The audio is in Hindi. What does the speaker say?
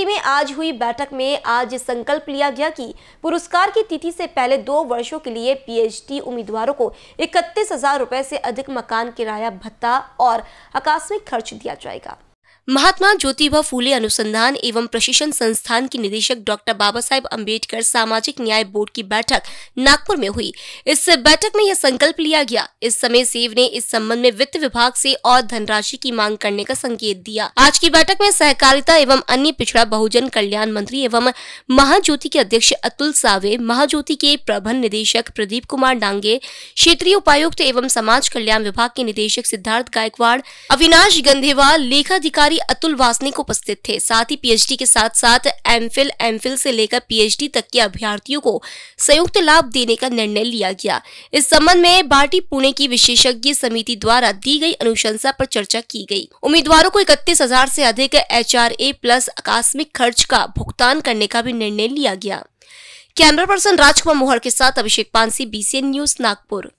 समिति में आज हुई बैठक में आज संकल्प लिया गया कि पुरस्कार की तिथि से पहले दो वर्षों के लिए पीएचडी उम्मीदवारों को इकतीस हजार रुपए से अधिक मकान किराया भत्ता और आकस्मिक खर्च दिया जाएगा महात्मा ज्योतिबा फूले अनुसंधान एवं प्रशिक्षण संस्थान के निदेशक डॉक्टर बाबा साहेब अम्बेडकर सामाजिक न्याय बोर्ड की बैठक नागपुर में हुई इस बैठक में यह संकल्प लिया गया इस समय सेव ने इस संबंध में वित्त विभाग से और धनराशि की मांग करने का संकेत दिया आज की बैठक में सहकारिता एवं अन्य पिछड़ा बहुजन कल्याण मंत्री एवं महाज्योति के अध्यक्ष अतुल सावे महाज्योति के प्रबंध निदेशक प्रदीप कुमार डांगे क्षेत्रीय उपायुक्त एवं समाज कल्याण विभाग के निदेशक सिद्धार्थ गायकवाड़ अविनाश गंधेवाल लेखाधिकारी अधिकारी अतुल वासनिक उपस्थित थे साथ ही पीएचडी के साथ साथ एमफिल एमफिल से लेकर पीएचडी तक के अभ्यर्थियों को संयुक्त लाभ देने का निर्णय लिया गया इस संबंध में बार्टी पुणे की विशेषज्ञ समिति द्वारा दी गई अनुशंसा पर चर्चा की गई उम्मीदवारों को इकतीस हजार से अधिक एच प्लस आकस्मिक खर्च का भुगतान करने का भी निर्णय लिया गया कैमरा पर्सन राजकुमार मोहर के साथ अभिषेक पानसी बीसीएन न्यूज नागपुर